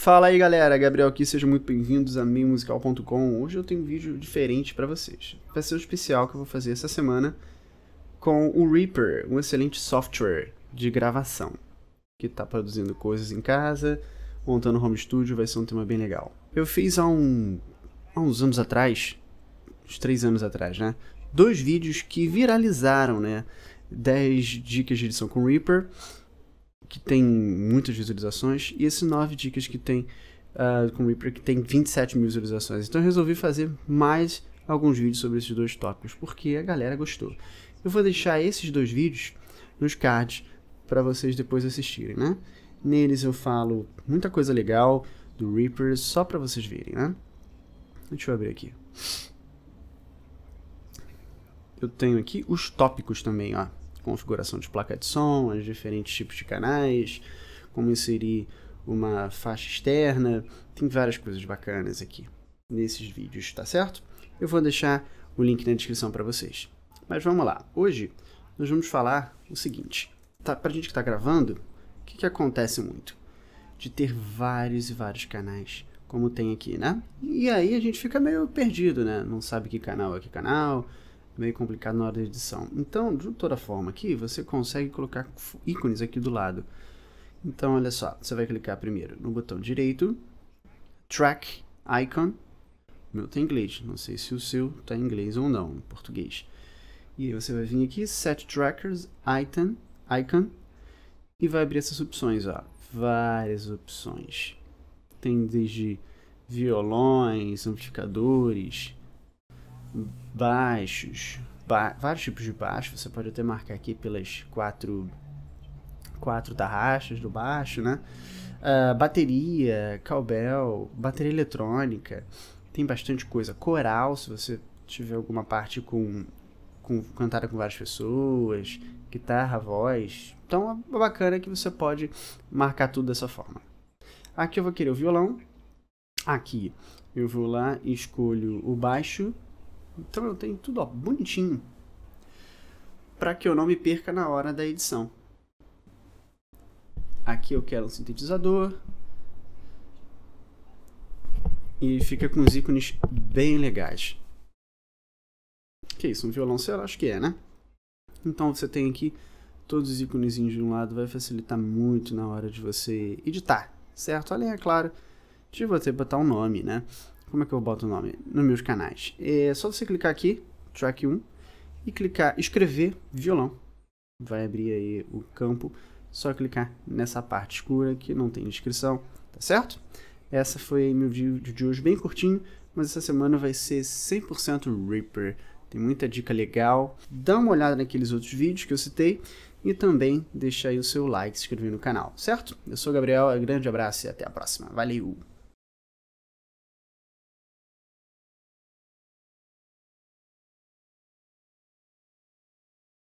Fala aí galera, Gabriel aqui, sejam muito bem-vindos a Musical.com. Hoje eu tenho um vídeo diferente para vocês. Vai ser um especial que eu vou fazer essa semana com o Reaper, um excelente software de gravação que está produzindo coisas em casa, montando home studio, vai ser um tema bem legal. Eu fiz há, um, há uns anos atrás, uns três anos atrás, né? Dois vídeos que viralizaram, né? 10 dicas de edição com Reaper que tem muitas visualizações, e esse 9 dicas que tem uh, com Reaper, que tem 27 mil visualizações. Então eu resolvi fazer mais alguns vídeos sobre esses dois tópicos, porque a galera gostou. Eu vou deixar esses dois vídeos nos cards para vocês depois assistirem, né? Neles eu falo muita coisa legal do Reaper, só para vocês verem, né? Deixa eu abrir aqui. Eu tenho aqui os tópicos também, ó configuração de placa de som, os diferentes tipos de canais, como inserir uma faixa externa, tem várias coisas bacanas aqui nesses vídeos, tá certo? Eu vou deixar o link na descrição para vocês. Mas vamos lá, hoje nós vamos falar o seguinte, tá, para a gente que está gravando, o que, que acontece muito? De ter vários e vários canais, como tem aqui, né? E aí a gente fica meio perdido, né? Não sabe que canal é que canal, meio complicado na hora da edição. Então, de toda forma aqui, você consegue colocar ícones aqui do lado. Então, olha só, você vai clicar primeiro no botão direito, Track Icon, o meu tem tá em inglês, não sei se o seu tá em inglês ou não, em português. E aí você vai vir aqui, Set Trackers, Item, Icon, e vai abrir essas opções, ó, várias opções. Tem desde violões, amplificadores, baixos, ba vários tipos de baixo, você pode até marcar aqui pelas quatro, quatro tarraxas do baixo, né? Uh, bateria, cowbell, bateria eletrônica, tem bastante coisa. Coral, se você tiver alguma parte com, com cantada com várias pessoas, guitarra, voz. Então é bacana que você pode marcar tudo dessa forma. Aqui eu vou querer o violão. Aqui eu vou lá e escolho o baixo então eu tenho tudo ó, bonitinho para que eu não me perca na hora da edição. Aqui eu quero um sintetizador. E fica com os ícones bem legais. Que isso, um violoncelo? Acho que é, né? Então você tem aqui todos os íconezinhos de um lado, vai facilitar muito na hora de você editar, certo? Além, é claro, de você botar um nome, né? Como é que eu boto o nome? Nos meus canais. É só você clicar aqui, track 1, e clicar escrever violão. Vai abrir aí o campo. Só clicar nessa parte escura que não tem descrição, tá certo? Essa foi meu vídeo de hoje, bem curtinho, mas essa semana vai ser 100% Reaper. Tem muita dica legal. Dá uma olhada naqueles outros vídeos que eu citei e também deixa aí o seu like, se inscrever no canal, certo? Eu sou o Gabriel, um grande abraço e até a próxima. Valeu!